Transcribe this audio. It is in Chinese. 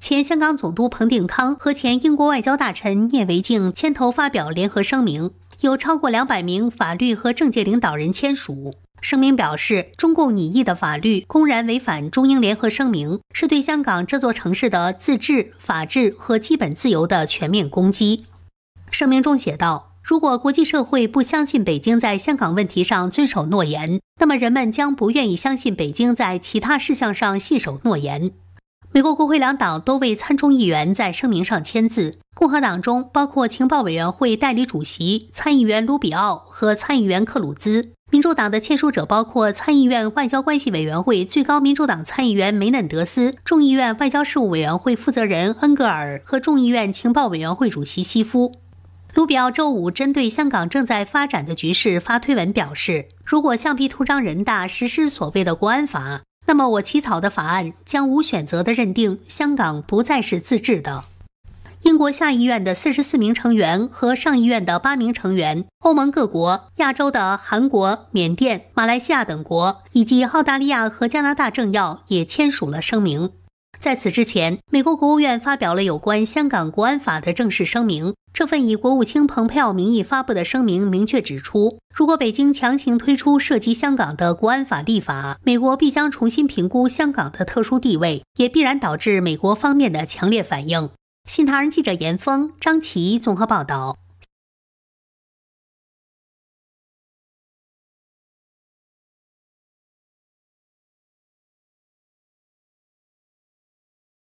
前香港总督彭定康和前英国外交大臣聂维静牵头发表联合声明，有超过两百名法律和政界领导人签署。声明表示，中共拟议的法律公然违反中英联合声明，是对香港这座城市的自治、法治和基本自由的全面攻击。声明中写道：“如果国际社会不相信北京在香港问题上遵守诺言，那么人们将不愿意相信北京在其他事项上信守诺言。”美国国会两党多位参众议员在声明上签字，共和党中包括情报委员会代理主席参议员卢比奥和参议员克鲁兹。民主党的签署者包括参议院外交关系委员会最高民主党参议员梅嫩德斯、众议院外交事务委员会负责人恩格尔和众议院情报委员会主席希夫。卢比奥周五针对香港正在发展的局势发推文表示，如果橡皮图章人大实施所谓的国安法。那么，我起草的法案将无选择的认定香港不再是自治的。英国下议院的四十四名成员和上议院的八名成员，欧盟各国、亚洲的韩国、缅甸、马来西亚等国，以及澳大利亚和加拿大政要也签署了声明。在此之前，美国国务院发表了有关香港国安法的正式声明。这份以国务卿蓬佩奥名义发布的声明明确指出，如果北京强行推出涉及香港的国安法立法，美国必将重新评估香港的特殊地位，也必然导致美国方面的强烈反应。《新唐人记者》严峰、张琪综合报道。